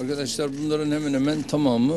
Arkadaşlar bunların hemen hemen tamamı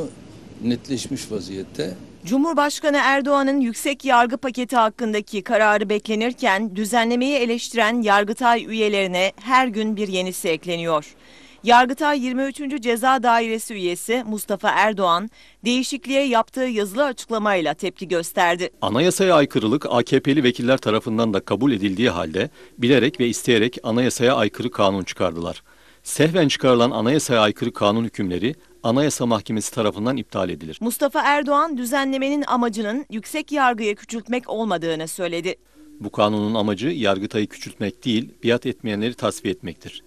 netleşmiş vaziyette. Cumhurbaşkanı Erdoğan'ın yüksek yargı paketi hakkındaki kararı beklenirken düzenlemeyi eleştiren Yargıtay üyelerine her gün bir yenisi ekleniyor. Yargıtay 23. Ceza Dairesi üyesi Mustafa Erdoğan değişikliğe yaptığı yazılı açıklamayla tepki gösterdi. Anayasaya aykırılık AKP'li vekiller tarafından da kabul edildiği halde bilerek ve isteyerek anayasaya aykırı kanun çıkardılar. Sehven çıkarılan anayasaya aykırı kanun hükümleri Anayasa Mahkemesi tarafından iptal edilir. Mustafa Erdoğan düzenlemenin amacının yüksek yargıyı küçültmek olmadığını söyledi. Bu kanunun amacı yargıtayı küçültmek değil, biat etmeyenleri tasfiye etmektir.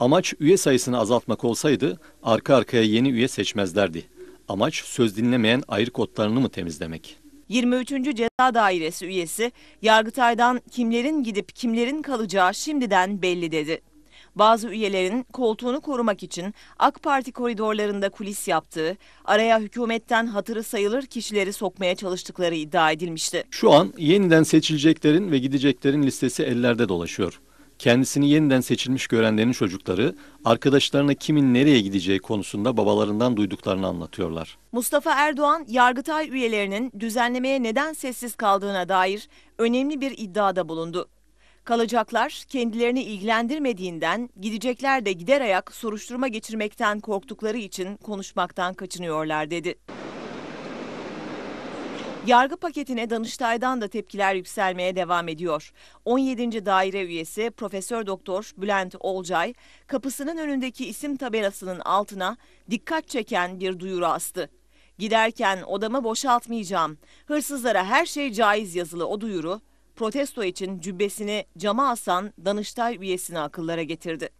Amaç üye sayısını azaltmak olsaydı arka arkaya yeni üye seçmezlerdi. Amaç söz dinlemeyen ayrı otlarını mı temizlemek? 23. Ceza Dairesi üyesi Yargıtay'dan kimlerin gidip kimlerin kalacağı şimdiden belli dedi. Bazı üyelerin koltuğunu korumak için AK Parti koridorlarında kulis yaptığı, araya hükümetten hatırı sayılır kişileri sokmaya çalıştıkları iddia edilmişti. Şu an yeniden seçileceklerin ve gideceklerin listesi ellerde dolaşıyor. Kendisini yeniden seçilmiş görenlerin çocukları arkadaşlarına kimin nereye gideceği konusunda babalarından duyduklarını anlatıyorlar. Mustafa Erdoğan, Yargıtay üyelerinin düzenlemeye neden sessiz kaldığına dair önemli bir iddiada bulundu. Kalacaklar kendilerini ilgilendirmediğinden gidecekler de gider ayak soruşturma geçirmekten korktukları için konuşmaktan kaçınıyorlar dedi. Yargı paketine Danıştay'dan da tepkiler yükselmeye devam ediyor. 17. daire üyesi Profesör Doktor Bülent Olcay kapısının önündeki isim tabelasının altına dikkat çeken bir duyuru astı. Giderken odamı boşaltmayacağım. Hırsızlara her şey caiz yazılı o duyuru protesto için cübbesini cama asan Danıştay üyesini akıllara getirdi.